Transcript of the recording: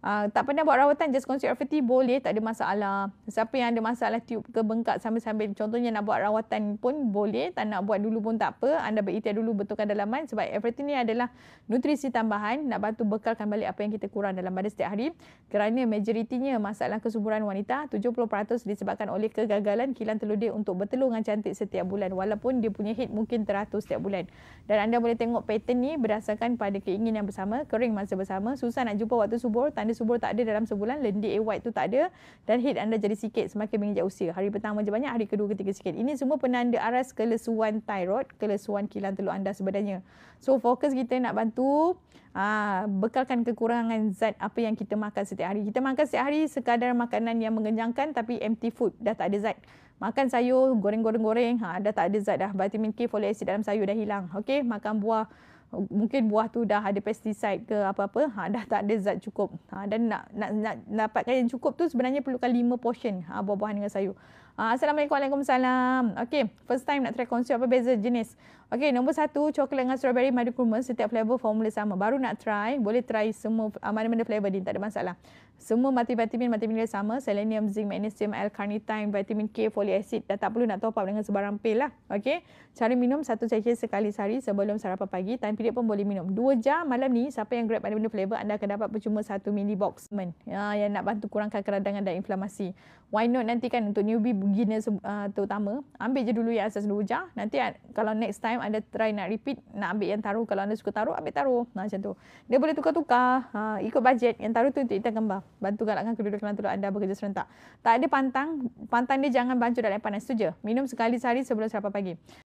Uh, tak pernah buat rawatan just consult FT boleh tak ada masalah. Siapa yang ada masalah tiup ke bengkak sambil-sambil contohnya nak buat rawatan pun boleh tak nak buat dulu pun tak apa. Anda berikhtiar dulu betulkan dalaman sebab FT ni adalah nutrisi tambahan nak bantu bekalkan balik apa yang kita kurang dalam badan setiap hari. Kerana majoritinya masalah kesuburan wanita 70% disebabkan oleh kegagalan kilang telur dia untuk bertelur dengan cantik setiap bulan walaupun dia punya hit mungkin teratur setiap bulan. Dan anda boleh tengok pattern ni berdasarkan pada keinginan bersama, kering masa bersama, susah nak jumpa waktu subur tanda anda subur tak ada dalam sebulan, lendir air white tu tak ada dan hit anda jadi sikit semakin menginjak usia. Hari pertama je banyak, hari kedua ketiga sikit. Ini semua penanda aras kelesuan thyroid, kelesuan kilang telur anda sebenarnya. So fokus kita nak bantu aa, ah, bekalkan kekurangan zat apa yang kita makan setiap hari. Kita makan setiap hari sekadar makanan yang mengenyangkan tapi empty food, dah tak ada zat. Makan sayur, goreng-goreng-goreng, ha, dah tak ada zat dah. Vitamin K, folic acid dalam sayur dah hilang. Okey, makan buah mungkin buah tu dah ada pestisida ke apa-apa ha dah tak ada zat cukup ha dan nak nak nak dapatkan yang cukup tu sebenarnya perlukan 5 portion ha buah-buahan dengan sayur Ah, Assalamualaikum Waalaikumsalam Okay First time nak try konsep Apa beza jenis Okay nombor satu Coklat dengan strawberry Madu kurma Setiap flavor formula sama Baru nak try Boleh try semua uh, Mana-mana flavor din Tak ada masalah Semua multivitamin Multivitamin dia sama Selenium, zinc, magnesium L-carnitine, vitamin K Folic acid Dah tak perlu nak top up Dengan sebarang pil lah Okay Cara minum Satu cecair sekali sehari Sebelum sarapan pagi Time period pun boleh minum Dua jam malam ni Siapa yang grab mana-mana flavor Anda akan dapat percuma Satu mini box Ya, Yang nak bantu kurangkan Keradangan dan inflamasi Why not nantikan Untuk newbie beginner uh, ah, terutama, ambil je dulu yang asas dulu je. Nanti kalau next time anda try nak repeat, nak ambil yang taruh. Kalau anda suka taruh, ambil taruh. Nah, macam tu. Dia boleh tukar-tukar, uh, ikut budget Yang taruh tu untuk intern gambar. Bantu galakkan kedua-dua kelantan anda bekerja serentak. Tak ada pantang, pantang dia jangan bancuh dalam panas tu je. Minum sekali sehari sebelum sarapan pagi.